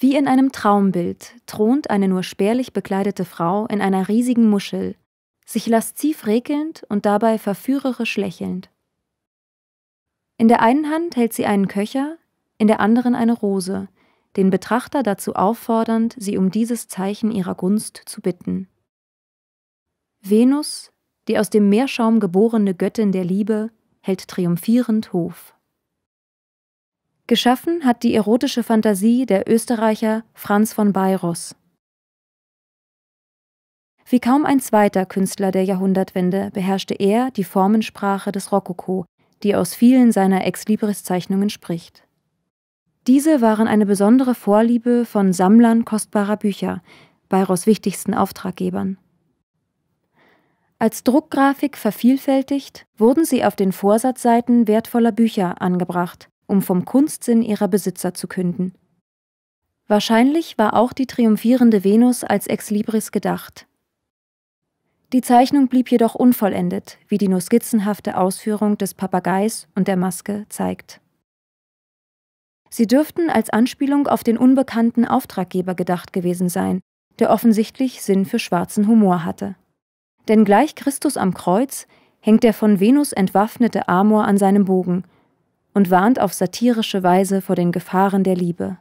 Wie in einem Traumbild thront eine nur spärlich bekleidete Frau in einer riesigen Muschel, sich lasziv rekelnd und dabei verführerisch lächelnd. In der einen Hand hält sie einen Köcher, in der anderen eine Rose, den Betrachter dazu auffordernd, sie um dieses Zeichen ihrer Gunst zu bitten. Venus, die aus dem Meerschaum geborene Göttin der Liebe, hält triumphierend Hof. Geschaffen hat die erotische Fantasie der Österreicher Franz von Bayros. Wie kaum ein zweiter Künstler der Jahrhundertwende beherrschte er die Formensprache des Rokoko, die aus vielen seiner Ex-Libris-Zeichnungen spricht. Diese waren eine besondere Vorliebe von Sammlern kostbarer Bücher, Bayros wichtigsten Auftraggebern. Als Druckgrafik vervielfältigt, wurden sie auf den Vorsatzseiten wertvoller Bücher angebracht, um vom Kunstsinn ihrer Besitzer zu künden. Wahrscheinlich war auch die triumphierende Venus als Ex Libris gedacht. Die Zeichnung blieb jedoch unvollendet, wie die nur skizzenhafte Ausführung des Papageis und der Maske zeigt. Sie dürften als Anspielung auf den unbekannten Auftraggeber gedacht gewesen sein, der offensichtlich Sinn für schwarzen Humor hatte. Denn gleich Christus am Kreuz hängt der von Venus entwaffnete Amor an seinem Bogen und warnt auf satirische Weise vor den Gefahren der Liebe.